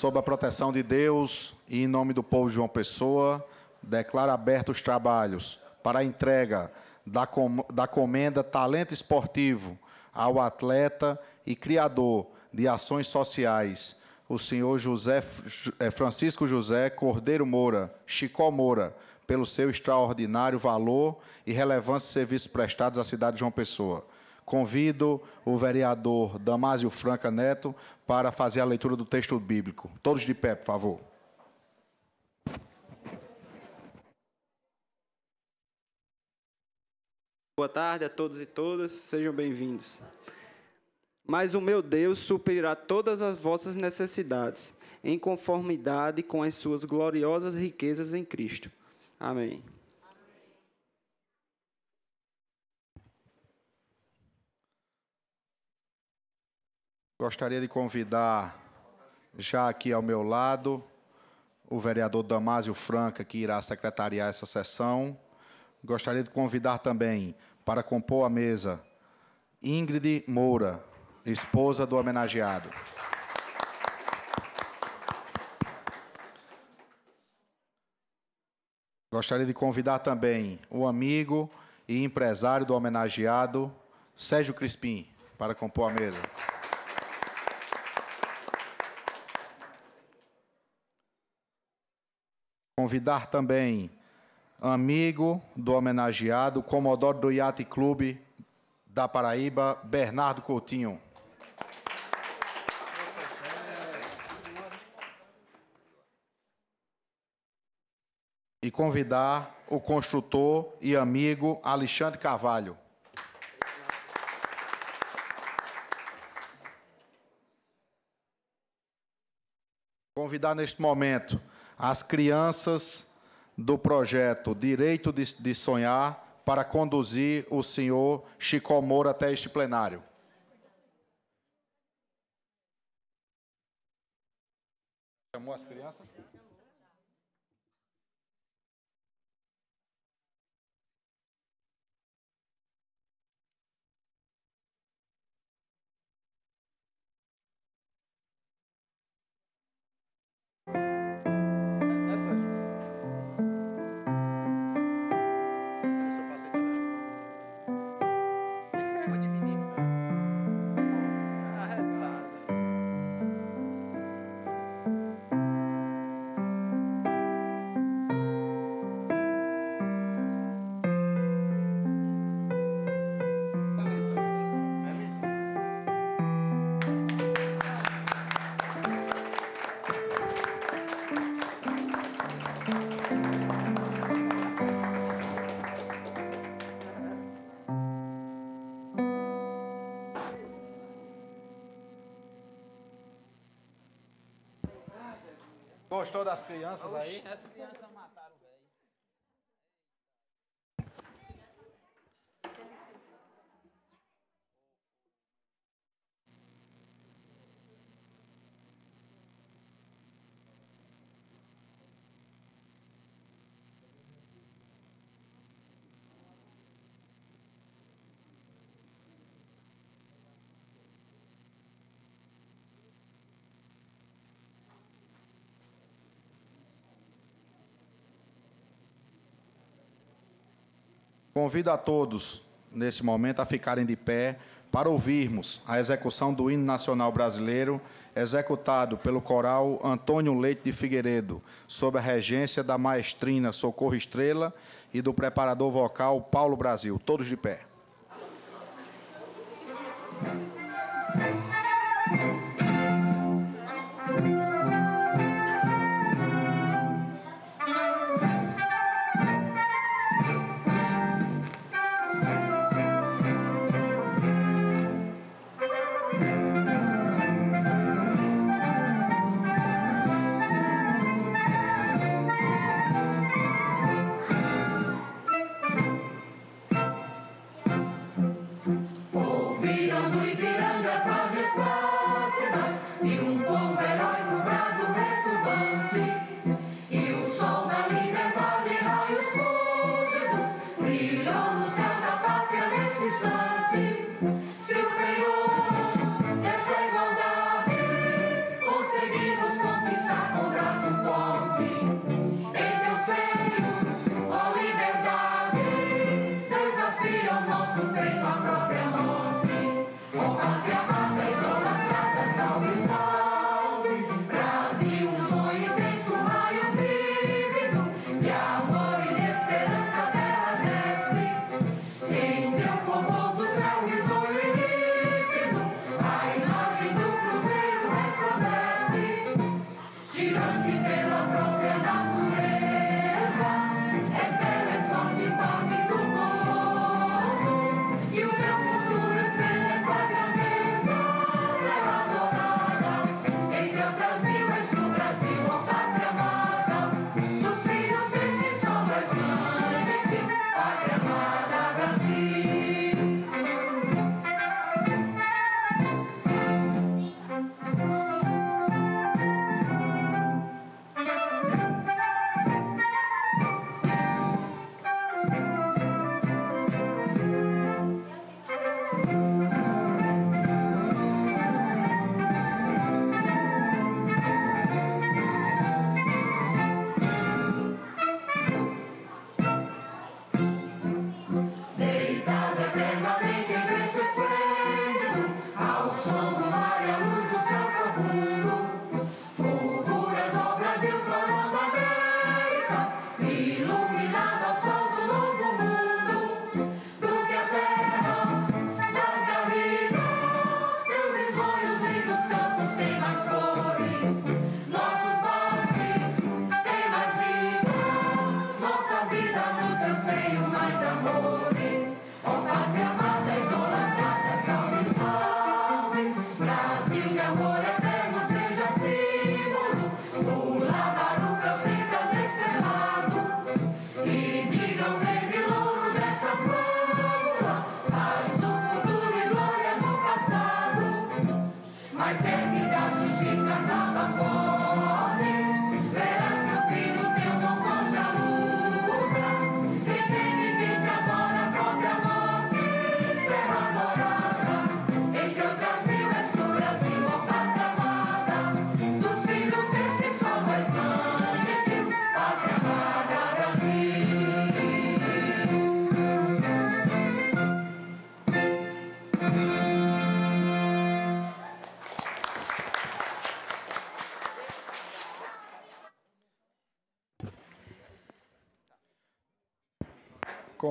sob a proteção de Deus e em nome do povo de João Pessoa, declaro aberto os trabalhos para a entrega da, com, da comenda Talento Esportivo ao atleta e criador de ações sociais, o senhor José, é, Francisco José Cordeiro Moura, Chicó Moura, pelo seu extraordinário valor e relevância de serviços prestados à cidade de João Pessoa. Convido o vereador Damásio Franca Neto para fazer a leitura do texto bíblico. Todos de pé, por favor. Boa tarde a todos e todas, sejam bem-vindos. Mas o meu Deus suprirá todas as vossas necessidades, em conformidade com as suas gloriosas riquezas em Cristo. Amém. Gostaria de convidar já aqui ao meu lado o vereador Damásio Franca, que irá secretariar essa sessão. Gostaria de convidar também para compor a mesa Ingrid Moura, esposa do homenageado. Gostaria de convidar também o amigo e empresário do homenageado, Sérgio Crispim, para compor a mesa. convidar também amigo do homenageado, comodoro do Iate Clube da Paraíba, Bernardo Coutinho. E convidar o construtor e amigo Alexandre Carvalho. Convidar neste momento as crianças do projeto Direito de, de Sonhar para conduzir o senhor Chico Moura até este plenário. Chamou as crianças? thank you das crianças aí. Essa Convido a todos, nesse momento, a ficarem de pé para ouvirmos a execução do hino nacional brasileiro, executado pelo coral Antônio Leite de Figueiredo, sob a regência da maestrina Socorro Estrela e do preparador vocal Paulo Brasil. Todos de pé.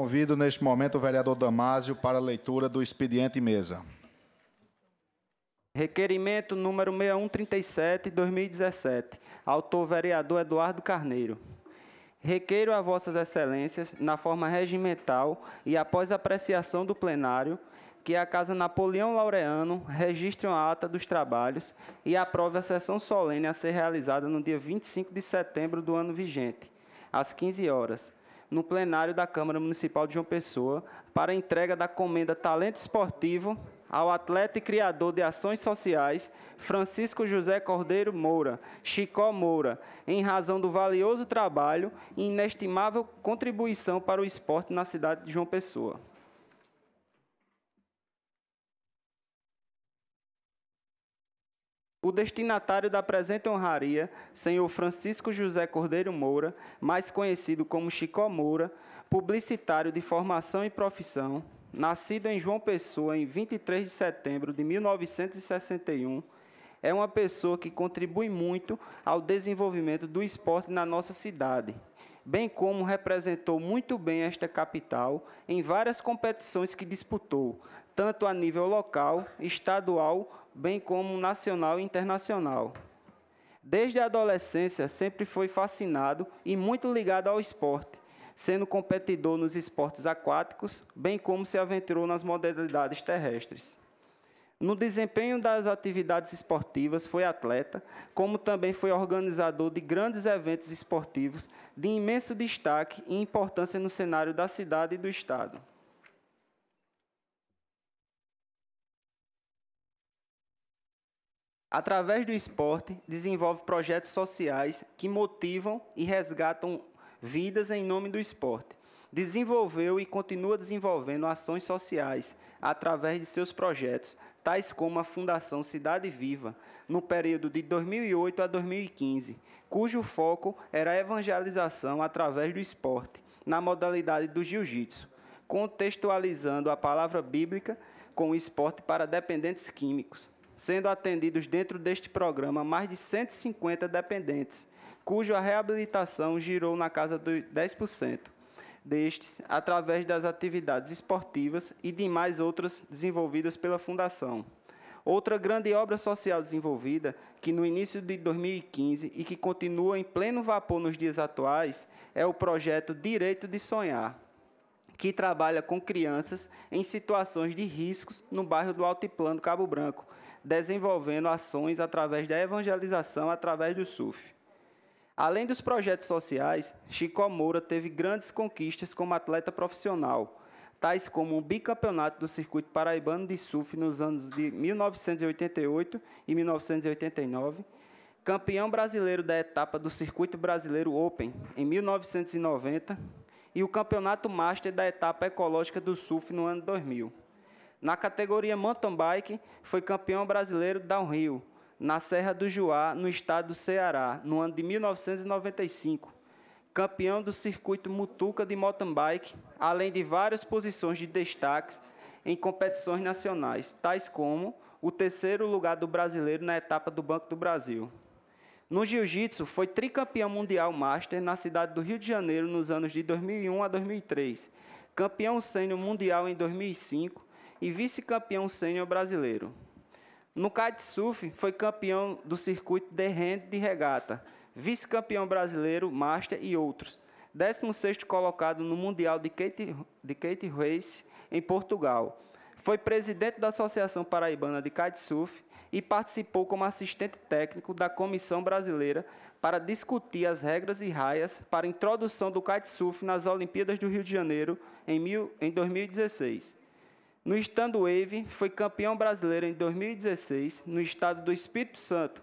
Convido neste momento o vereador Damásio para a leitura do expediente mesa. Requerimento número 6137, 2017. Autor vereador Eduardo Carneiro. Requeiro a vossas excelências, na forma regimental e após apreciação do plenário, que a Casa Napoleão Laureano registre uma ata dos trabalhos e aprove a sessão solene a ser realizada no dia 25 de setembro do ano vigente, às 15 horas, no plenário da Câmara Municipal de João Pessoa para entrega da comenda Talento Esportivo ao atleta e criador de ações sociais Francisco José Cordeiro Moura, Chicó Moura, em razão do valioso trabalho e inestimável contribuição para o esporte na cidade de João Pessoa. O destinatário da presente honraria, senhor Francisco José Cordeiro Moura, mais conhecido como Chicó Moura, publicitário de formação e profissão, nascido em João Pessoa em 23 de setembro de 1961, é uma pessoa que contribui muito ao desenvolvimento do esporte na nossa cidade bem como representou muito bem esta capital em várias competições que disputou, tanto a nível local, estadual, bem como nacional e internacional. Desde a adolescência, sempre foi fascinado e muito ligado ao esporte, sendo competidor nos esportes aquáticos, bem como se aventurou nas modalidades terrestres. No desempenho das atividades esportivas, foi atleta, como também foi organizador de grandes eventos esportivos de imenso destaque e importância no cenário da cidade e do Estado. Através do esporte, desenvolve projetos sociais que motivam e resgatam vidas em nome do esporte. Desenvolveu e continua desenvolvendo ações sociais através de seus projetos, tais como a Fundação Cidade Viva, no período de 2008 a 2015, cujo foco era a evangelização através do esporte, na modalidade do jiu-jitsu, contextualizando a palavra bíblica com o esporte para dependentes químicos, sendo atendidos dentro deste programa mais de 150 dependentes, cuja reabilitação girou na casa dos 10% destes através das atividades esportivas e demais outras desenvolvidas pela Fundação. Outra grande obra social desenvolvida, que no início de 2015 e que continua em pleno vapor nos dias atuais, é o projeto Direito de Sonhar, que trabalha com crianças em situações de riscos no bairro do Altiplano Cabo Branco, desenvolvendo ações através da evangelização através do SUF. Além dos projetos sociais, Chico Moura teve grandes conquistas como atleta profissional, tais como o bicampeonato do Circuito Paraibano de Surf nos anos de 1988 e 1989, campeão brasileiro da etapa do Circuito Brasileiro Open em 1990 e o Campeonato Master da etapa ecológica do surf no ano 2000. Na categoria mountain bike, foi campeão brasileiro downhill na Serra do Juá, no estado do Ceará, no ano de 1995, campeão do circuito Mutuca de mountain bike, além de várias posições de destaques em competições nacionais, tais como o terceiro lugar do brasileiro na etapa do Banco do Brasil. No jiu-jitsu, foi tricampeão mundial master na cidade do Rio de Janeiro nos anos de 2001 a 2003, campeão sênior mundial em 2005 e vice-campeão sênior brasileiro. No kitesurf, foi campeão do circuito de rende de regata, vice-campeão brasileiro, master e outros. 16º colocado no Mundial de Kate, de Kate Race em Portugal. Foi presidente da Associação Paraibana de Kitesurf e participou como assistente técnico da Comissão Brasileira para discutir as regras e raias para a introdução do kitesurf nas Olimpíadas do Rio de Janeiro em, mil, em 2016. No stand wave, foi campeão brasileiro em 2016 no estado do Espírito Santo,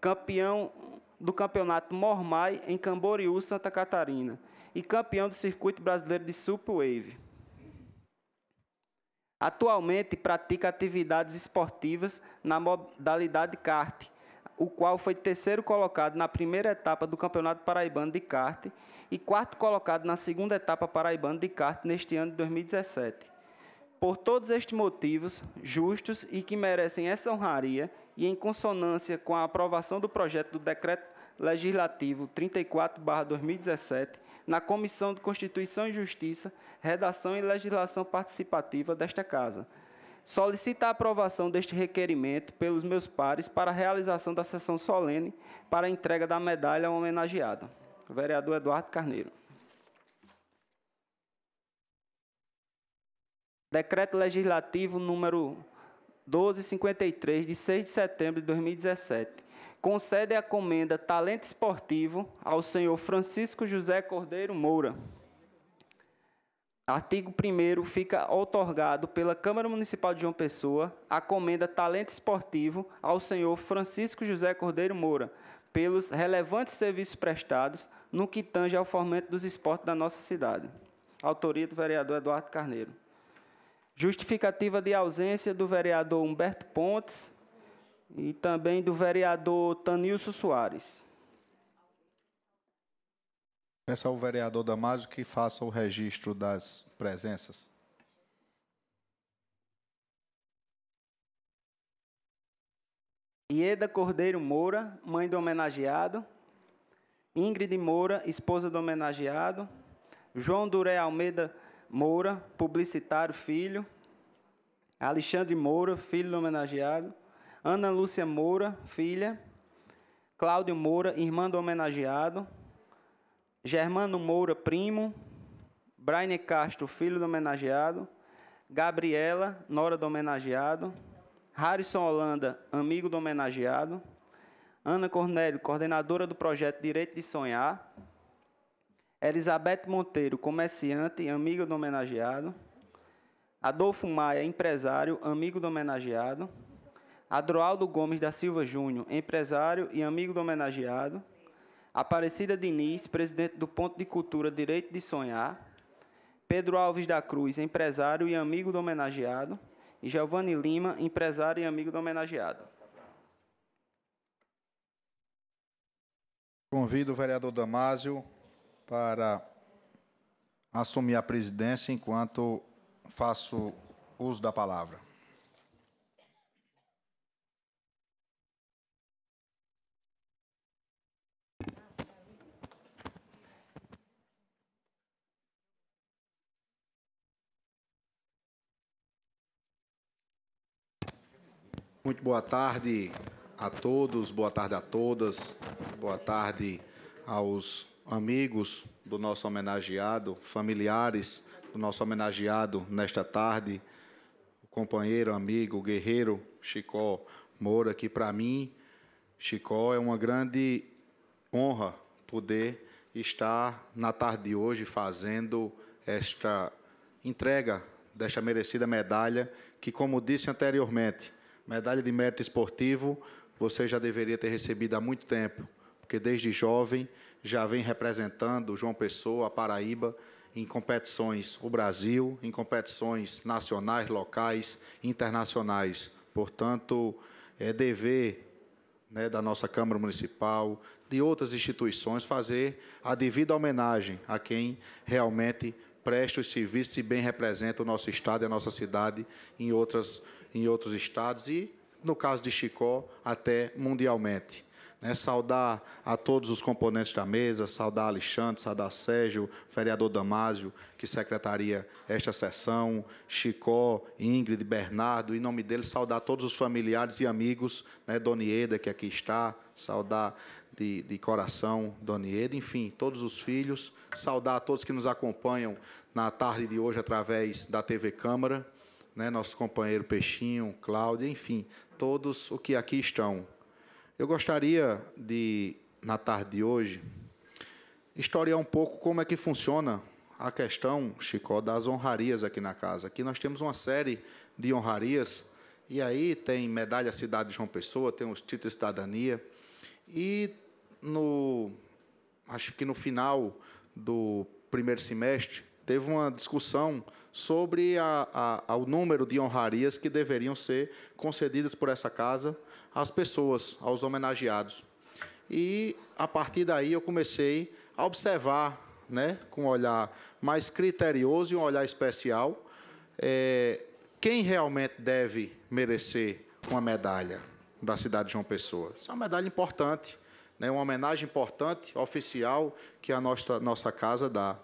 campeão do campeonato Mormai em Camboriú, Santa Catarina, e campeão do circuito brasileiro de Wave. Atualmente pratica atividades esportivas na modalidade kart, o qual foi terceiro colocado na primeira etapa do Campeonato Paraibano de Kart e quarto colocado na segunda etapa paraibana de kart neste ano de 2017. Por todos estes motivos, justos e que merecem essa honraria, e em consonância com a aprovação do projeto do Decreto Legislativo 34-2017, na Comissão de Constituição e Justiça, Redação e Legislação Participativa desta Casa, solicita a aprovação deste requerimento pelos meus pares para a realização da sessão solene para a entrega da medalha ao homenageado. Vereador Eduardo Carneiro. Decreto Legislativo número 1253, de 6 de setembro de 2017, concede a comenda Talento Esportivo ao senhor Francisco José Cordeiro Moura. Artigo 1 fica otorgado pela Câmara Municipal de João Pessoa a comenda Talento Esportivo ao senhor Francisco José Cordeiro Moura, pelos relevantes serviços prestados no que tange ao fomento dos esportes da nossa cidade. Autoria do vereador Eduardo Carneiro. Justificativa de ausência do vereador Humberto Pontes e também do vereador Tanilson Soares. Peço ao vereador Damásio que faça o registro das presenças. Ieda Cordeiro Moura, mãe do homenageado. Ingrid Moura, esposa do homenageado. João Duré Almeida Moura, publicitário filho, Alexandre Moura, filho do homenageado, Ana Lúcia Moura, filha, Cláudio Moura, irmã do homenageado, Germano Moura, primo, Braine Castro, filho do homenageado, Gabriela, nora do homenageado, Harrison Holanda, amigo do homenageado, Ana Cornélio, coordenadora do projeto Direito de Sonhar, Elizabeth Monteiro, comerciante, amigo do homenageado. Adolfo Maia, empresário, amigo do homenageado. Adroaldo Gomes da Silva Júnior, empresário e amigo do homenageado. Aparecida Diniz, presidente do Ponto de Cultura Direito de Sonhar. Pedro Alves da Cruz, empresário e amigo do homenageado. E Giovanni Lima, empresário e amigo do homenageado. Convido o vereador Damásio para assumir a presidência enquanto faço uso da palavra. Muito boa tarde a todos, boa tarde a todas, boa tarde aos amigos do nosso homenageado, familiares do nosso homenageado nesta tarde, o companheiro, amigo, guerreiro Chicó Moura, que para mim, Chicó, é uma grande honra poder estar na tarde de hoje fazendo esta entrega desta merecida medalha, que, como disse anteriormente, medalha de mérito esportivo você já deveria ter recebido há muito tempo, porque desde jovem já vem representando João Pessoa, a Paraíba, em competições o Brasil, em competições nacionais, locais, internacionais. Portanto, é dever né, da nossa Câmara Municipal, de outras instituições, fazer a devida homenagem a quem realmente presta os serviços e bem representa o nosso Estado e a nossa cidade em, outras, em outros estados e, no caso de Chicó, até mundialmente. É, saudar a todos os componentes da mesa, saudar Alexandre, saudar Sérgio, vereador Damásio, que secretaria esta sessão, Chicó, Ingrid, Bernardo, em nome dele, saudar todos os familiares e amigos, né, Dona Ieda, que aqui está, saudar de, de coração Dona Ieda, enfim, todos os filhos, saudar a todos que nos acompanham na tarde de hoje através da TV Câmara, né, nosso companheiro Peixinho, Cláudio, enfim, todos os que aqui estão. Eu gostaria de, na tarde de hoje, historiar um pouco como é que funciona a questão, Chicó, das honrarias aqui na casa. Aqui nós temos uma série de honrarias, e aí tem medalha Cidade de João Pessoa, tem os títulos de cidadania, e no, acho que no final do primeiro semestre, teve uma discussão sobre a, a, o número de honrarias que deveriam ser concedidas por essa casa às pessoas, aos homenageados. E a partir daí eu comecei a observar, né, com um olhar mais criterioso e um olhar especial, é, quem realmente deve merecer uma medalha da cidade de João Pessoa. Isso é uma medalha importante, né, uma homenagem importante, oficial, que a nossa, nossa casa dá.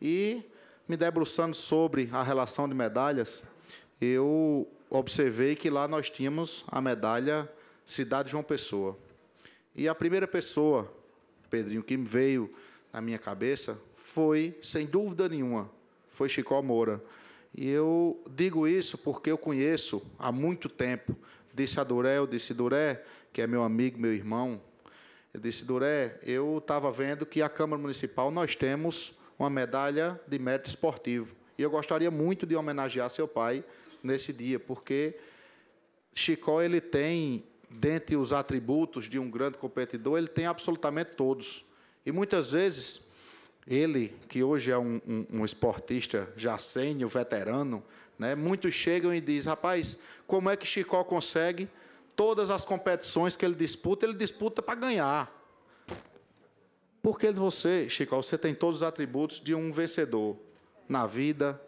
E me debruçando sobre a relação de medalhas, eu observei que lá nós tínhamos a medalha cidade de João Pessoa. E a primeira pessoa, Pedrinho, que veio na minha cabeça foi, sem dúvida nenhuma, foi Chicó Moura. E eu digo isso porque eu conheço há muito tempo. Disse a Duré, eu disse, Duré, que é meu amigo, meu irmão, eu disse, Duré, eu estava vendo que a Câmara Municipal nós temos uma medalha de mérito esportivo. E eu gostaria muito de homenagear seu pai nesse dia, porque Chicó ele tem dentre os atributos de um grande competidor, ele tem absolutamente todos. E muitas vezes, ele, que hoje é um, um, um esportista já sênior, veterano, né, muitos chegam e dizem: rapaz, como é que Chicó consegue todas as competições que ele disputa? Ele disputa para ganhar. Porque você, Chico, você tem todos os atributos de um vencedor na vida,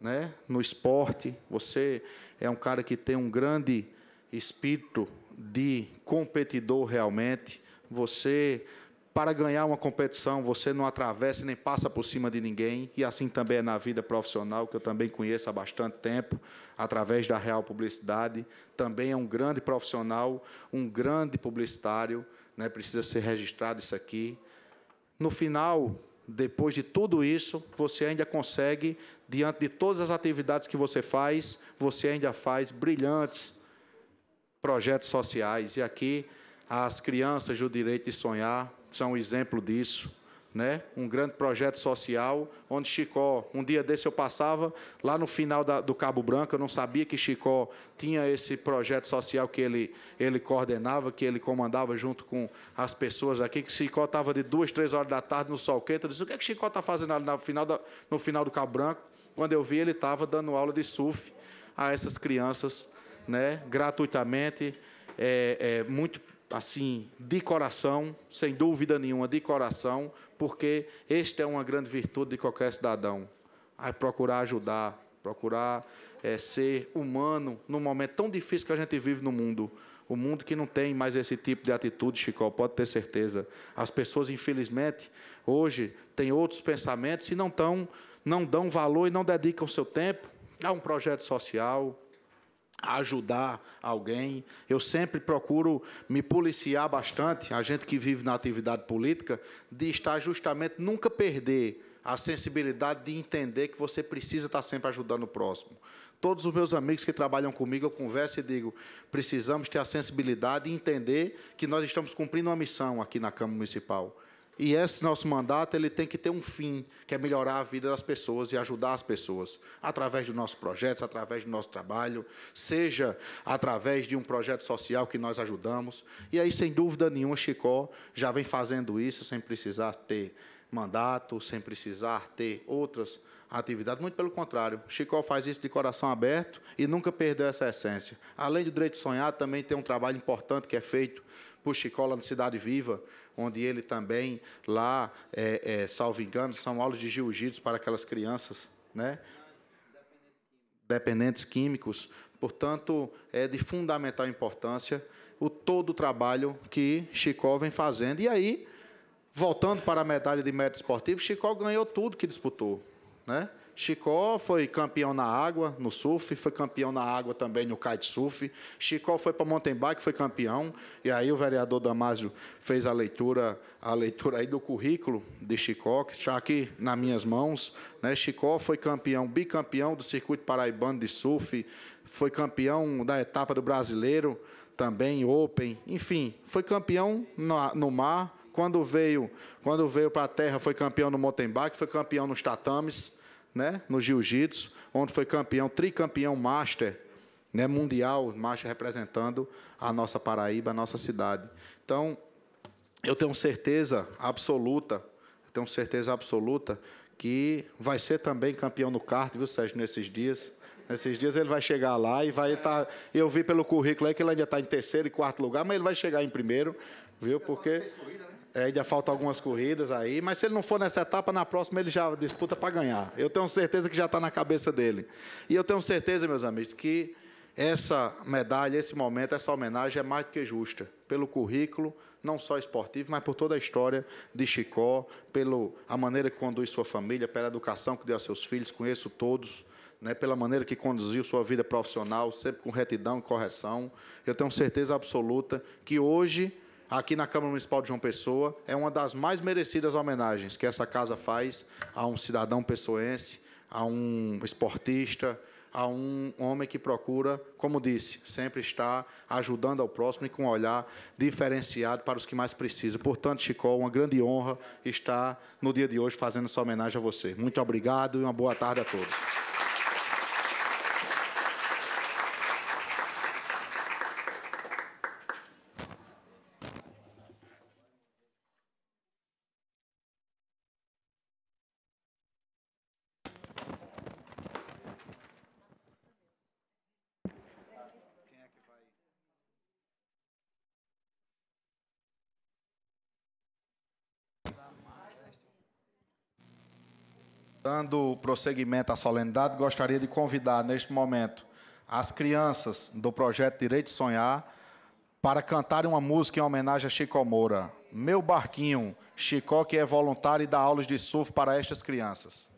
né, no esporte. Você é um cara que tem um grande espírito de competidor realmente. Você, para ganhar uma competição, você não atravessa nem passa por cima de ninguém. E assim também é na vida profissional, que eu também conheço há bastante tempo, através da Real Publicidade. Também é um grande profissional, um grande publicitário. Né? Precisa ser registrado isso aqui. No final, depois de tudo isso, você ainda consegue, diante de todas as atividades que você faz, você ainda faz brilhantes projetos sociais. E aqui as crianças do direito de sonhar são um exemplo disso. Né? Um grande projeto social, onde Chicó, um dia desse eu passava lá no final da, do Cabo Branco, eu não sabia que Chicó tinha esse projeto social que ele, ele coordenava, que ele comandava junto com as pessoas aqui, que Chicó estava de duas, três horas da tarde no sol quente. Eu disse, o que é que Chicó está fazendo ali no final, da, no final do Cabo Branco? Quando eu vi, ele estava dando aula de surf a essas crianças né, gratuitamente, é, é, muito assim, de coração, sem dúvida nenhuma, de coração, porque esta é uma grande virtude de qualquer cidadão. a procurar ajudar, procurar é, ser humano num momento tão difícil que a gente vive no mundo. O mundo que não tem mais esse tipo de atitude, Chico, pode ter certeza. As pessoas, infelizmente, hoje têm outros pensamentos e não, tão, não dão valor e não dedicam seu tempo a um projeto social, ajudar alguém. Eu sempre procuro me policiar bastante, a gente que vive na atividade política, de estar justamente nunca perder a sensibilidade de entender que você precisa estar sempre ajudando o próximo. Todos os meus amigos que trabalham comigo, eu converso e digo: precisamos ter a sensibilidade e entender que nós estamos cumprindo uma missão aqui na Câmara Municipal e esse nosso mandato ele tem que ter um fim, que é melhorar a vida das pessoas e ajudar as pessoas, através dos nossos projetos, através do nosso trabalho, seja através de um projeto social que nós ajudamos. E aí, sem dúvida nenhuma, Chicó já vem fazendo isso sem precisar ter mandato, sem precisar ter outras atividades. Muito pelo contrário, Chicó faz isso de coração aberto e nunca perdeu essa essência. Além do direito de sonhar, também tem um trabalho importante que é feito Puxicola, na Cidade Viva, onde ele também, lá, é, é, salvo engano, são aulas de jiu-jitsu para aquelas crianças, né? dependentes químicos. Portanto, é de fundamental importância o todo o trabalho que Chicó vem fazendo. E aí, voltando para a medalha de mérito esportivo, Chicó ganhou tudo que disputou. Né? Chicó foi campeão na água, no surf, foi campeão na água também no kitesurf. Chicó foi para mountain bike, foi campeão. E aí o vereador Damásio fez a leitura, a leitura aí do currículo de Chicó, que está aqui nas minhas mãos. Né? Chicó foi campeão, bicampeão do circuito paraibano de surf, foi campeão da etapa do brasileiro também, Open, enfim, foi campeão no, no mar, quando veio, quando veio para a terra foi campeão no mountain bike, foi campeão nos tatames, né, no jiu-jitsu, onde foi campeão, tricampeão master né, mundial, master representando a nossa Paraíba, a nossa cidade. Então, eu tenho certeza absoluta, tenho certeza absoluta que vai ser também campeão no kart, viu, Sérgio, nesses dias. Nesses dias ele vai chegar lá e vai estar. Tá, eu vi pelo currículo aí que ele ainda está em terceiro e quarto lugar, mas ele vai chegar em primeiro, viu? Porque. É, ainda falta algumas corridas aí, mas se ele não for nessa etapa, na próxima ele já disputa para ganhar. Eu tenho certeza que já está na cabeça dele. E eu tenho certeza, meus amigos, que essa medalha, esse momento, essa homenagem é mais do que justa. Pelo currículo, não só esportivo, mas por toda a história de Chicó, pela maneira que conduz sua família, pela educação que deu a seus filhos, conheço todos. Né, pela maneira que conduziu sua vida profissional, sempre com retidão e correção. Eu tenho certeza absoluta que hoje aqui na Câmara Municipal de João Pessoa. É uma das mais merecidas homenagens que essa casa faz a um cidadão pessoense, a um esportista, a um homem que procura, como disse, sempre estar ajudando ao próximo e com um olhar diferenciado para os que mais precisam. Portanto, Chicó, uma grande honra estar no dia de hoje fazendo essa homenagem a você. Muito obrigado e uma boa tarde a todos. Dando prosseguimento à solenidade, gostaria de convidar neste momento as crianças do projeto Direito de Sonhar para cantarem uma música em homenagem a Chico Moura. Meu barquinho, Chico que é voluntário e dá aulas de surf para estas crianças.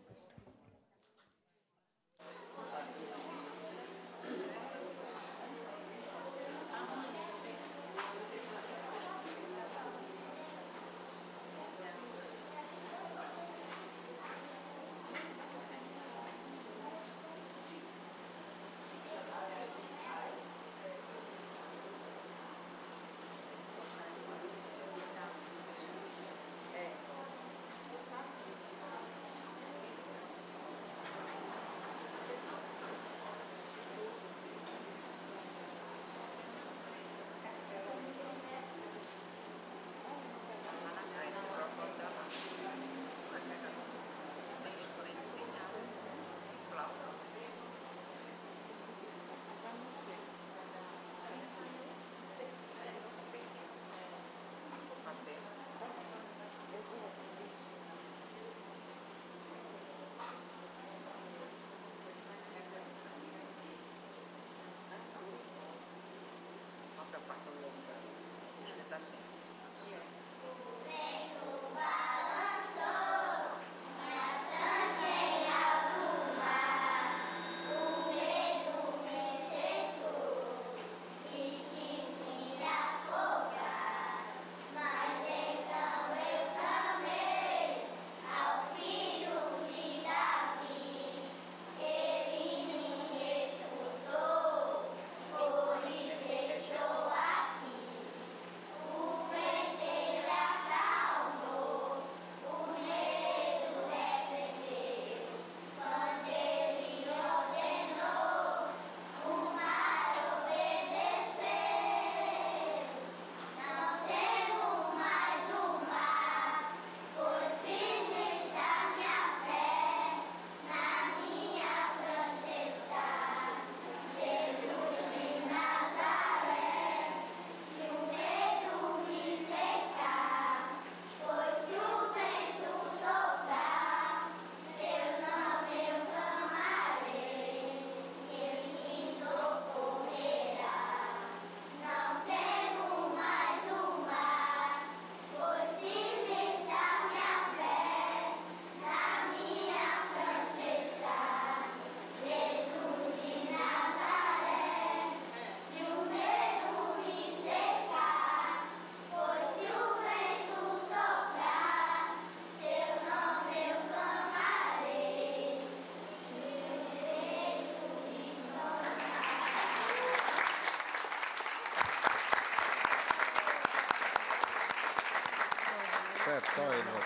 Certo, só ele. Né?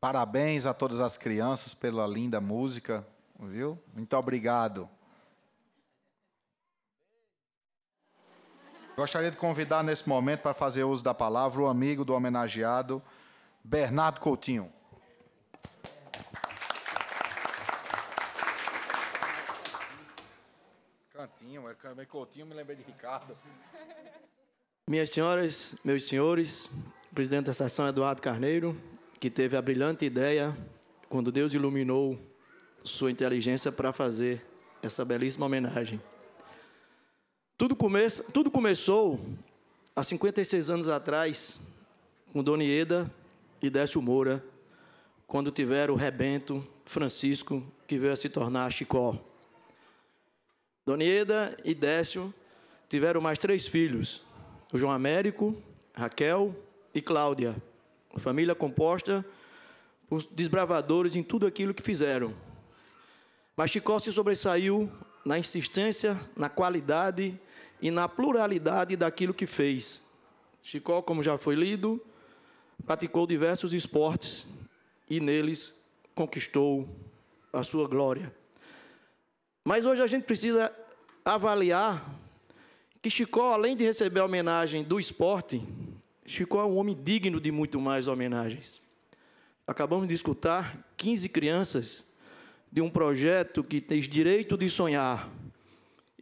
Parabéns a todas as crianças pela linda música, viu? Muito obrigado. Gostaria de convidar nesse momento para fazer uso da palavra o amigo do homenageado, Bernardo Coutinho. Chamei Coutinho, me lembrei de Ricardo. Minhas senhoras, meus senhores, o presidente da Sessão Eduardo Carneiro, que teve a brilhante ideia, quando Deus iluminou sua inteligência para fazer essa belíssima homenagem. Tudo, começa, tudo começou há 56 anos atrás, com Dona Ieda e Décio Moura, quando tiveram o rebento Francisco, que veio a se tornar Chicó. Dona e Décio tiveram mais três filhos: o João Américo, Raquel e Cláudia. Uma família composta por desbravadores em tudo aquilo que fizeram. Mas Chicó se sobressaiu na insistência, na qualidade e na pluralidade daquilo que fez. Chicó, como já foi lido, praticou diversos esportes e neles conquistou a sua glória. Mas hoje a gente precisa avaliar que Chicó, além de receber a homenagem do esporte, Chicó é um homem digno de muito mais homenagens. Acabamos de escutar 15 crianças de um projeto que tem direito de sonhar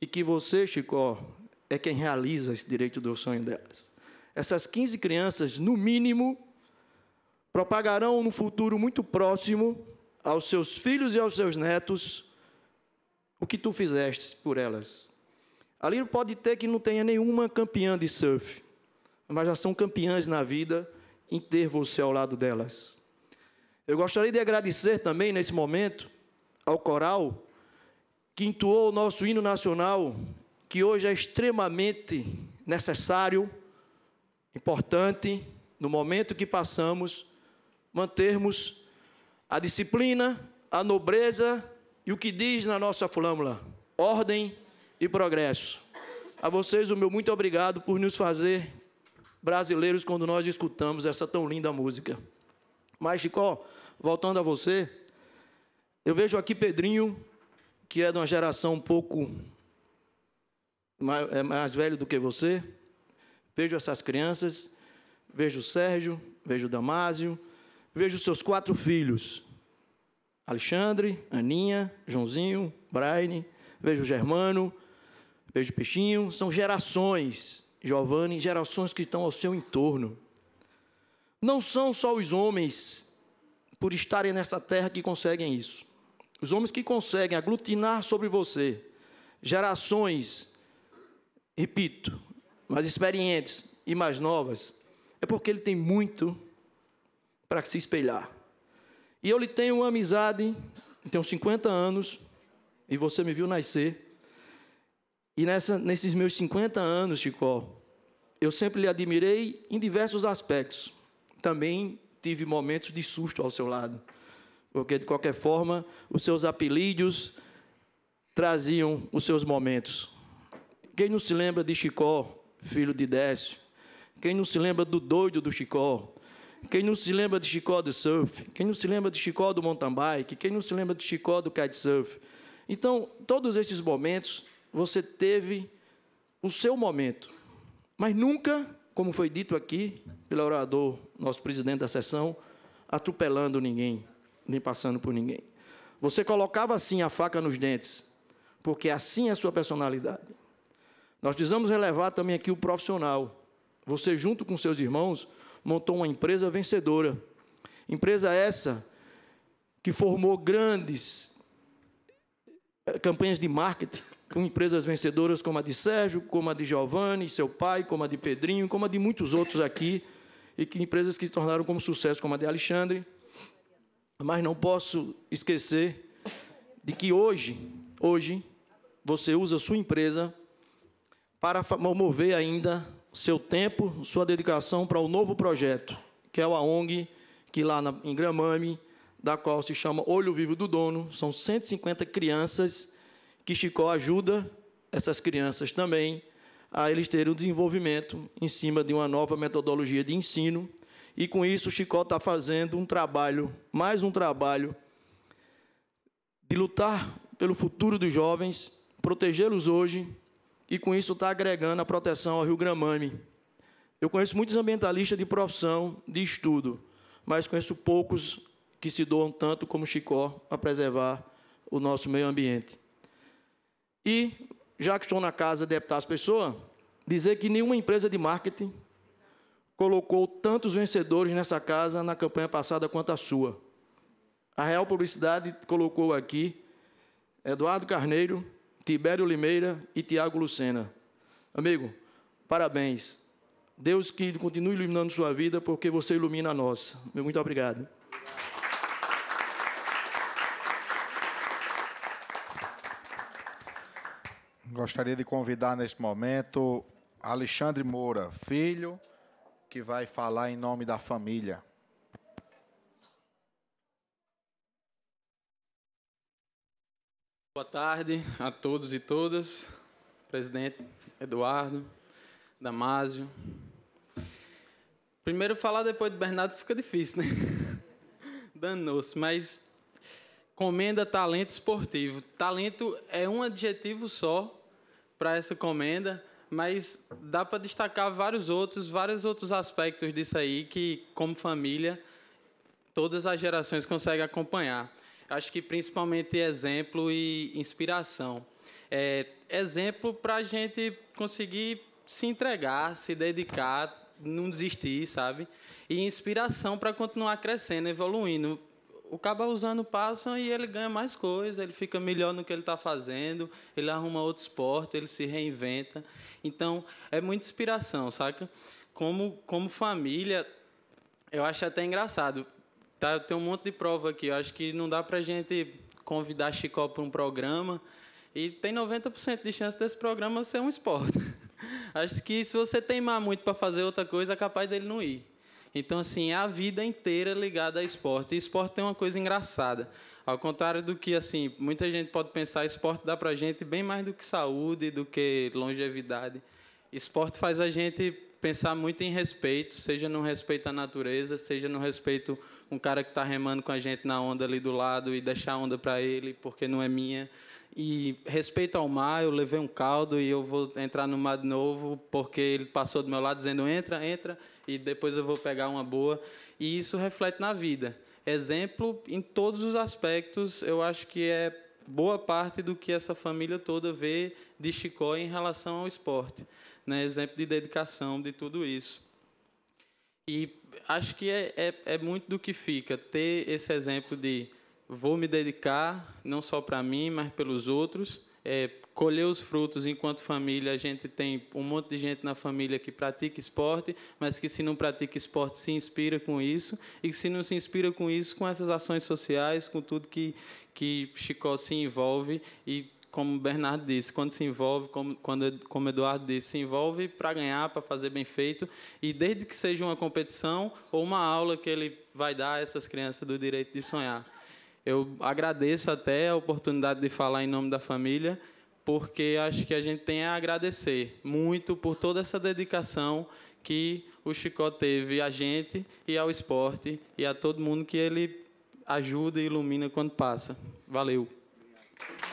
e que você, Chicó, é quem realiza esse direito do sonho delas. Essas 15 crianças, no mínimo, propagarão no futuro muito próximo aos seus filhos e aos seus netos o que tu fizeste por elas. Ali pode ter que não tenha nenhuma campeã de surf, mas já são campeãs na vida em ter você ao lado delas. Eu gostaria de agradecer também, nesse momento, ao coral que entoou o nosso hino nacional, que hoje é extremamente necessário, importante, no momento que passamos, mantermos a disciplina, a nobreza e o que diz na nossa flâmula: ordem e progresso. A vocês, o meu muito obrigado por nos fazer brasileiros quando nós escutamos essa tão linda música. Mas, Chicó, voltando a você, eu vejo aqui Pedrinho, que é de uma geração um pouco mais, é mais velho do que você. Vejo essas crianças, vejo o Sérgio, vejo o Damásio, vejo seus quatro filhos. Alexandre, Aninha, Joãozinho, Braine, vejo Germano, vejo Peixinho, são gerações, Giovanni, gerações que estão ao seu entorno. Não são só os homens, por estarem nessa terra, que conseguem isso. Os homens que conseguem aglutinar sobre você gerações, repito, mais experientes e mais novas, é porque ele tem muito para se espelhar. E eu lhe tenho uma amizade, tenho 50 anos, e você me viu nascer. E nessa, nesses meus 50 anos, Chicó, eu sempre lhe admirei em diversos aspectos. Também tive momentos de susto ao seu lado, porque, de qualquer forma, os seus apelidos traziam os seus momentos. Quem não se lembra de Chicó, filho de Décio? Quem não se lembra do doido do Chicó? Quem não se lembra de Chicó do surf? Quem não se lembra de Chicó do mountain bike? Quem não se lembra de Chicó do kitesurf? Então, todos esses momentos, você teve o seu momento. Mas nunca, como foi dito aqui pelo orador, nosso presidente da sessão, atropelando ninguém, nem passando por ninguém. Você colocava assim a faca nos dentes, porque assim é a sua personalidade. Nós precisamos relevar também aqui o profissional. Você, junto com seus irmãos, montou uma empresa vencedora. Empresa essa que formou grandes eh, campanhas de marketing com empresas vencedoras como a de Sérgio, como a de Giovanni, seu pai, como a de Pedrinho, como a de muitos outros aqui, e que empresas que se tornaram como sucesso, como a de Alexandre. Mas não posso esquecer de que hoje, hoje, você usa a sua empresa para mover ainda seu tempo, sua dedicação para o novo projeto, que é a ONG, que lá na, em Gramame, da qual se chama Olho Vivo do Dono, são 150 crianças que Chicó ajuda essas crianças também a eles terem o um desenvolvimento em cima de uma nova metodologia de ensino. E com isso, Chicó está fazendo um trabalho, mais um trabalho, de lutar pelo futuro dos jovens, protegê-los hoje e com isso está agregando a proteção ao Rio Gramame. Eu conheço muitos ambientalistas de profissão, de estudo, mas conheço poucos que se doam tanto como Chicó a preservar o nosso meio ambiente. E, já que estou na casa de deputados pessoa, dizer que nenhuma empresa de marketing colocou tantos vencedores nessa casa na campanha passada quanto a sua. A Real Publicidade colocou aqui Eduardo Carneiro, Tibério Limeira e Tiago Lucena. Amigo, parabéns. Deus que continue iluminando sua vida, porque você ilumina a nossa. Muito obrigado. Gostaria de convidar neste momento Alexandre Moura, filho, que vai falar em nome da família. Boa tarde a todos e todas, presidente Eduardo, Damásio. Primeiro falar depois do Bernardo fica difícil, né? Danou-se, mas comenda talento esportivo. Talento é um adjetivo só para essa comenda, mas dá para destacar vários outros, vários outros aspectos disso aí que, como família, todas as gerações conseguem acompanhar acho que principalmente exemplo e inspiração. É, exemplo para a gente conseguir se entregar, se dedicar, não desistir, sabe? E inspiração para continuar crescendo, evoluindo. O cara usando o passam e ele ganha mais coisas, ele fica melhor no que ele está fazendo, ele arruma outro esporte, ele se reinventa. Então, é muita inspiração, saca? Como, como família, eu acho até engraçado. Tá, eu tenho um monte de prova aqui. Eu acho que não dá para a gente convidar Chicó para um programa e tem 90% de chance desse programa ser um esporte. acho que se você teimar muito para fazer outra coisa, é capaz dele não ir. Então, assim, é a vida inteira ligada a esporte. E esporte tem uma coisa engraçada. Ao contrário do que, assim, muita gente pode pensar, esporte dá para a gente bem mais do que saúde, do que longevidade. Esporte faz a gente pensar muito em respeito, seja no respeito à natureza, seja no respeito um cara que está remando com a gente na onda ali do lado e deixar a onda para ele, porque não é minha. E respeito ao mar, eu levei um caldo e eu vou entrar no mar de novo, porque ele passou do meu lado dizendo entra, entra, e depois eu vou pegar uma boa. E isso reflete na vida. Exemplo em todos os aspectos, eu acho que é boa parte do que essa família toda vê de Chicó em relação ao esporte. Né? Exemplo de dedicação de tudo isso. E acho que é, é, é muito do que fica ter esse exemplo de vou me dedicar, não só para mim, mas pelos outros. É, colher os frutos enquanto família. A gente tem um monte de gente na família que pratica esporte, mas que se não pratica esporte se inspira com isso, e que se não se inspira com isso, com essas ações sociais, com tudo que, que Chicó se envolve e como o Bernardo disse, quando se envolve, como, quando, como o Eduardo disse, se envolve para ganhar, para fazer bem feito, e desde que seja uma competição ou uma aula que ele vai dar a essas crianças do direito de sonhar. Eu agradeço até a oportunidade de falar em nome da família, porque acho que a gente tem a agradecer muito por toda essa dedicação que o Chicó teve a gente e ao esporte e a todo mundo que ele ajuda e ilumina quando passa. Valeu. Obrigado.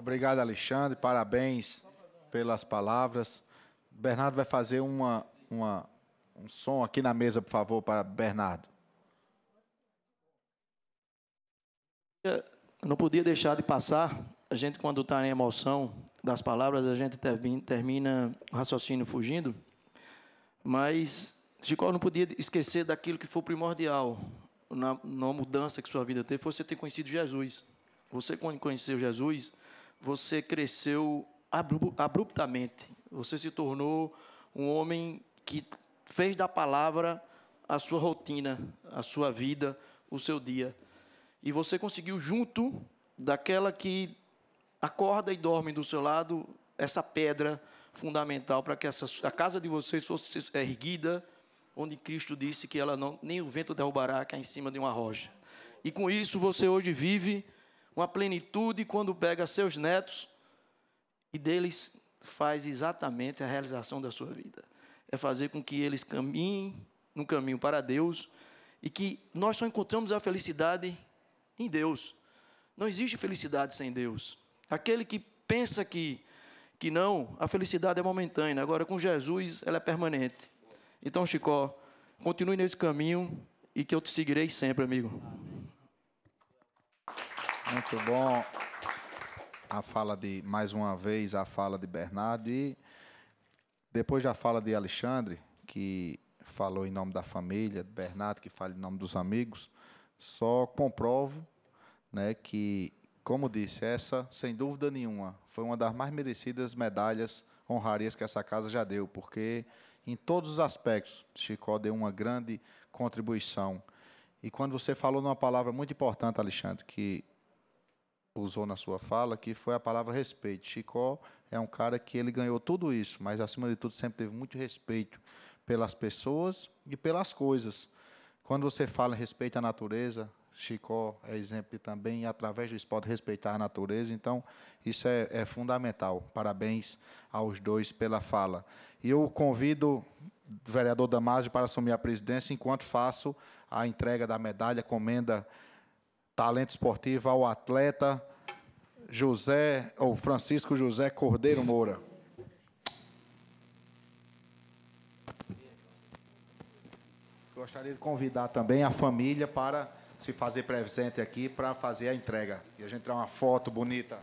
Obrigado, Alexandre. Parabéns pelas palavras. Bernardo vai fazer uma, uma, um som aqui na mesa, por favor, para Bernardo. Eu não podia deixar de passar. A gente, quando está em emoção das palavras, a gente termina o raciocínio fugindo. Mas Chicó não podia esquecer daquilo que foi primordial na, na mudança que sua vida teve, foi você ter conhecido Jesus. Você, quando conheceu Jesus, você cresceu abruptamente. Você se tornou um homem que fez da palavra a sua rotina, a sua vida, o seu dia. E você conseguiu, junto daquela que acorda e dorme do seu lado, essa pedra fundamental para que essa, a casa de vocês fosse erguida, onde Cristo disse que ela não, nem o vento derrubará, que é em cima de uma rocha. E com isso você hoje vive uma plenitude quando pega seus netos e deles faz exatamente a realização da sua vida. É fazer com que eles caminhem no caminho para Deus e que nós só encontramos a felicidade em Deus. Não existe felicidade sem Deus. Aquele que pensa que, que não, a felicidade é momentânea. Agora, com Jesus, ela é permanente. Então, Chicó, continue nesse caminho e que eu te seguirei sempre, amigo. Amém. Muito bom. A fala de, mais uma vez, a fala de Bernardo e depois da fala de Alexandre, que falou em nome da família, de Bernardo, que fala em nome dos amigos, só comprovo né, que, como disse, essa, sem dúvida nenhuma, foi uma das mais merecidas medalhas honrarias que essa casa já deu, porque em todos os aspectos, Chicó deu uma grande contribuição. E quando você falou numa palavra muito importante, Alexandre, que usou na sua fala, que foi a palavra respeito. Chicó é um cara que ele ganhou tudo isso, mas acima de tudo sempre teve muito respeito pelas pessoas e pelas coisas. Quando você fala em respeito à natureza, Chicó é exemplo também, e através disso pode respeitar a natureza, então isso é, é fundamental. Parabéns aos dois pela fala. E eu convido o vereador Damásio para assumir a presidência enquanto faço a entrega da medalha, comenda talento esportivo ao atleta José ou Francisco José Cordeiro Moura. Gostaria de convidar também a família para se fazer presente aqui para fazer a entrega. E a gente tirar uma foto bonita.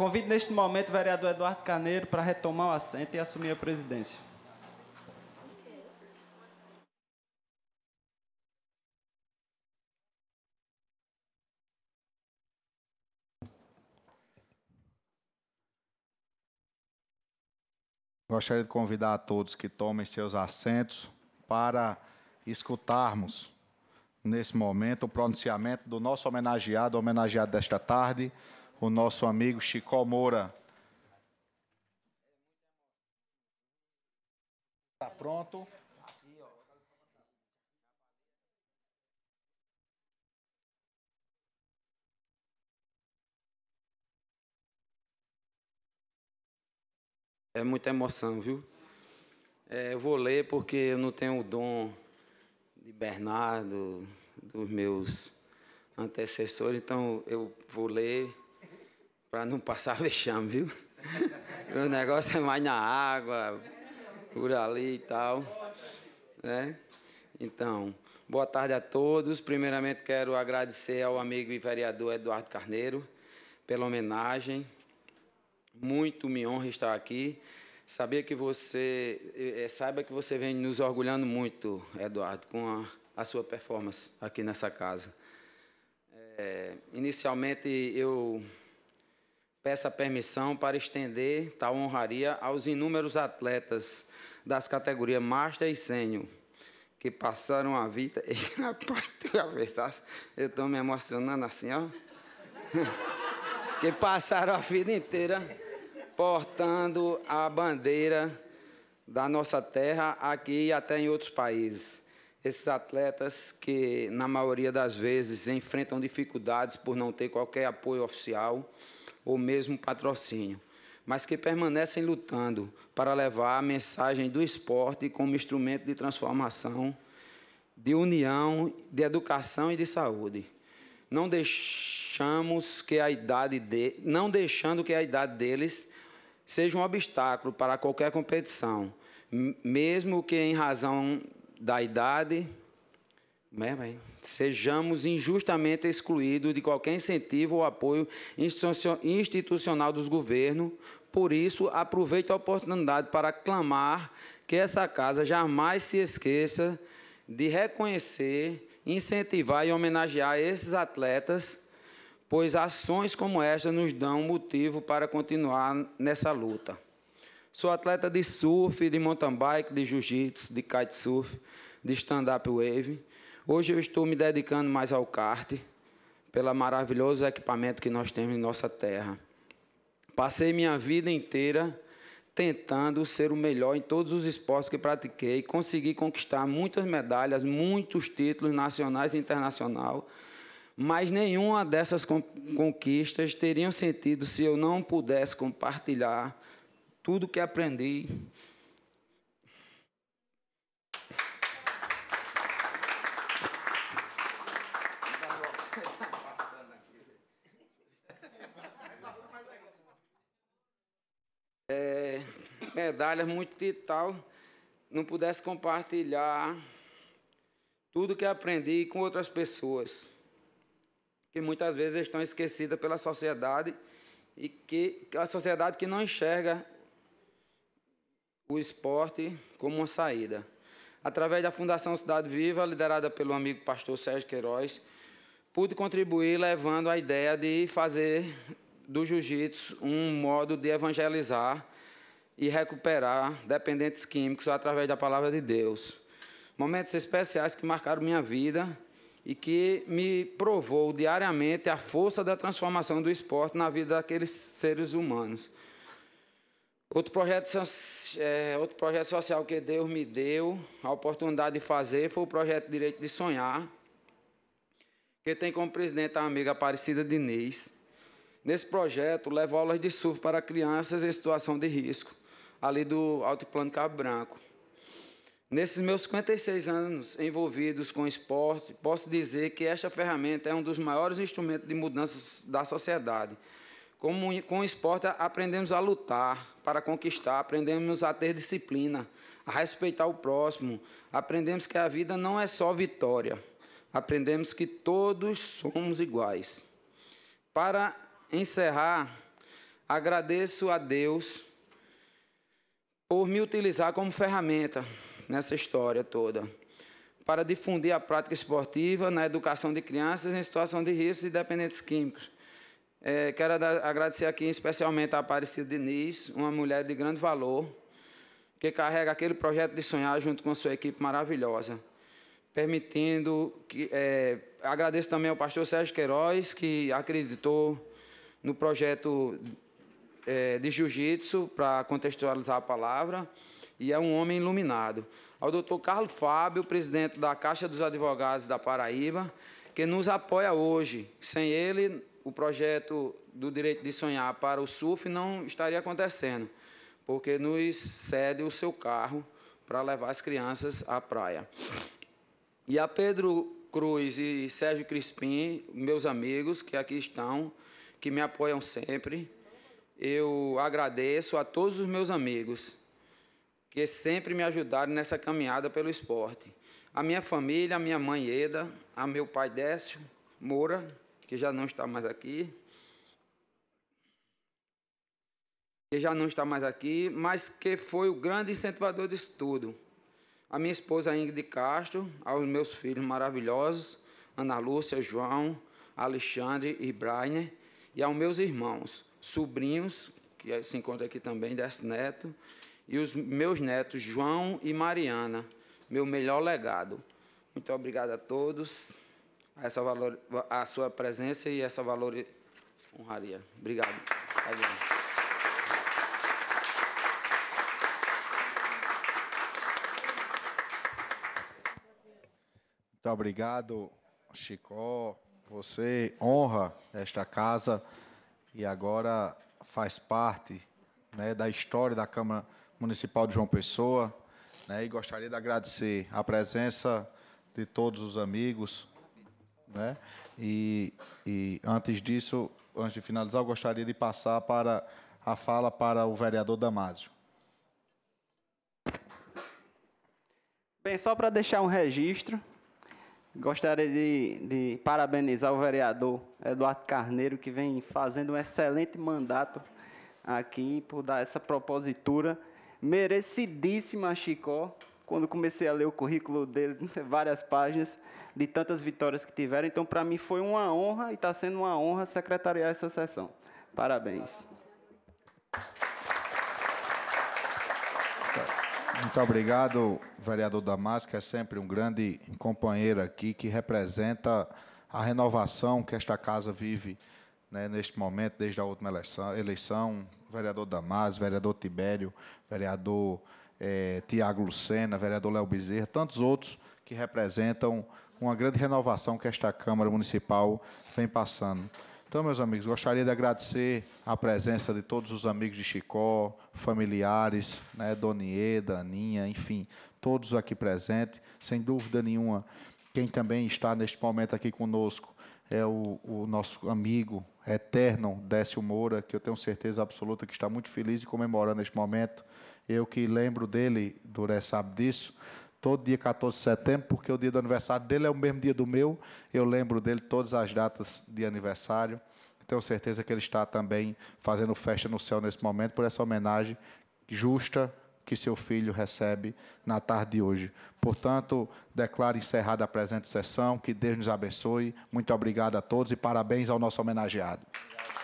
Convido neste momento o vereador Eduardo Caneiro para retomar o assento e assumir a presidência. Gostaria de convidar a todos que tomem seus assentos para escutarmos, nesse momento, o pronunciamento do nosso homenageado, homenageado desta tarde, o nosso amigo Chicó Moura. Está pronto? É muita emoção, viu? É, eu vou ler porque eu não tenho o dom de Bernardo, dos meus antecessores, então eu vou ler para não passar vexame, viu? o negócio é mais na água, por ali e tal. Né? Então, boa tarde a todos. Primeiramente, quero agradecer ao amigo e vereador Eduardo Carneiro pela homenagem. Muito me honra estar aqui. Sabia que você, eh, eh, saiba que você vem nos orgulhando muito, Eduardo, com a, a sua performance aqui nessa casa. É, inicialmente, eu peço a permissão para estender tal honraria aos inúmeros atletas das categorias Master e Sênior que passaram a vida. Rapaz, eu estou me emocionando assim, ó. que passaram a vida inteira portando a bandeira da nossa terra aqui e até em outros países. Esses atletas que, na maioria das vezes, enfrentam dificuldades por não ter qualquer apoio oficial ou mesmo patrocínio, mas que permanecem lutando para levar a mensagem do esporte como instrumento de transformação, de união, de educação e de saúde. Não deixamos que a idade de, não deixando que a idade deles seja um obstáculo para qualquer competição, mesmo que em razão da idade sejamos injustamente excluídos de qualquer incentivo ou apoio institucional dos governos. Por isso, aproveito a oportunidade para clamar que essa casa jamais se esqueça de reconhecer, incentivar e homenagear esses atletas, pois ações como esta nos dão motivo para continuar nessa luta. Sou atleta de surf, de mountain bike, de jiu-jitsu, de kitesurf, de stand-up wave Hoje eu estou me dedicando mais ao kart, pelo maravilhoso equipamento que nós temos em nossa terra. Passei minha vida inteira tentando ser o melhor em todos os esportes que pratiquei, e consegui conquistar muitas medalhas, muitos títulos nacionais e internacionais, mas nenhuma dessas conquistas teriam sentido se eu não pudesse compartilhar tudo que aprendi medalhas, muito tal, não pudesse compartilhar tudo que aprendi com outras pessoas, que muitas vezes estão esquecidas pela sociedade e que a sociedade que não enxerga o esporte como uma saída. Através da Fundação Cidade Viva, liderada pelo amigo pastor Sérgio Queiroz, pude contribuir levando a ideia de fazer do jiu-jitsu um modo de evangelizar e recuperar dependentes químicos através da palavra de Deus. Momentos especiais que marcaram minha vida e que me provou diariamente a força da transformação do esporte na vida daqueles seres humanos. Outro projeto, é, outro projeto social que Deus me deu a oportunidade de fazer foi o projeto Direito de Sonhar, que tem como presidente a amiga Aparecida Diniz. Nesse projeto, levo aulas de surf para crianças em situação de risco ali do Plano Cabo Branco. Nesses meus 56 anos envolvidos com esporte, posso dizer que esta ferramenta é um dos maiores instrumentos de mudanças da sociedade. Como, com o esporte, aprendemos a lutar para conquistar, aprendemos a ter disciplina, a respeitar o próximo, aprendemos que a vida não é só vitória, aprendemos que todos somos iguais. Para encerrar, agradeço a Deus por me utilizar como ferramenta nessa história toda, para difundir a prática esportiva na educação de crianças em situação de risco e dependentes químicos. É, quero agradecer aqui especialmente a Aparecida Diniz, uma mulher de grande valor, que carrega aquele projeto de sonhar junto com a sua equipe maravilhosa. Permitindo que. É, agradeço também ao pastor Sérgio Queiroz, que acreditou no projeto é, de jiu-jitsu, para contextualizar a palavra, e é um homem iluminado. Ao doutor Carlos Fábio, presidente da Caixa dos Advogados da Paraíba, que nos apoia hoje. Sem ele, o projeto do direito de sonhar para o Suf não estaria acontecendo, porque nos cede o seu carro para levar as crianças à praia. E a Pedro Cruz e Sérgio Crispim, meus amigos que aqui estão, que me apoiam sempre eu agradeço a todos os meus amigos que sempre me ajudaram nessa caminhada pelo esporte. A minha família, a minha mãe Eda, a meu pai Décio Moura, que já não está mais aqui. Que já não está mais aqui, mas que foi o grande incentivador disso tudo. A minha esposa Ingrid Castro, aos meus filhos maravilhosos, Ana Lúcia, João, Alexandre e Brian, e aos meus irmãos sobrinhos, que se encontra aqui também, desse neto, e os meus netos, João e Mariana, meu melhor legado. Muito obrigado a todos, a, essa valor, a sua presença e essa valor honraria. Obrigado. Muito obrigado, Chicó. Você honra esta casa e agora faz parte né, da história da Câmara Municipal de João Pessoa. Né, e gostaria de agradecer a presença de todos os amigos. Né, e, e antes disso, antes de finalizar, eu gostaria de passar para a fala para o vereador Damásio. Bem, só para deixar um registro, Gostaria de, de, parabenizar o vereador Eduardo Carneiro, que vem fazendo um excelente mandato aqui por dar essa propositura merecidíssima a Chicó. Quando comecei a ler o currículo dele, várias páginas, de tantas vitórias que tiveram. Então, para mim, foi uma honra e está sendo uma honra secretariar essa sessão. Parabéns. Muito obrigado, vereador que É sempre um grande companheiro aqui que representa a renovação que esta casa vive né, neste momento, desde a última eleição. eleição vereador Damas, vereador Tibério, vereador é, Tiago Lucena, vereador Léo Bezerra, tantos outros que representam uma grande renovação que esta Câmara Municipal vem passando. Então, meus amigos, gostaria de agradecer a presença de todos os amigos de Chicó, familiares, né, Donieda, Aninha, enfim, todos aqui presentes, sem dúvida nenhuma. Quem também está neste momento aqui conosco é o, o nosso amigo eterno Décio Moura, que eu tenho certeza absoluta que está muito feliz e comemorando este momento. Eu que lembro dele, Duré sabe disso, todo dia 14 de setembro, porque o dia do aniversário dele é o mesmo dia do meu. Eu lembro dele todas as datas de aniversário. Tenho certeza que ele está também fazendo festa no céu nesse momento por essa homenagem justa que seu filho recebe na tarde de hoje. Portanto, declaro encerrada a presente sessão. Que Deus nos abençoe. Muito obrigado a todos e parabéns ao nosso homenageado. Obrigado.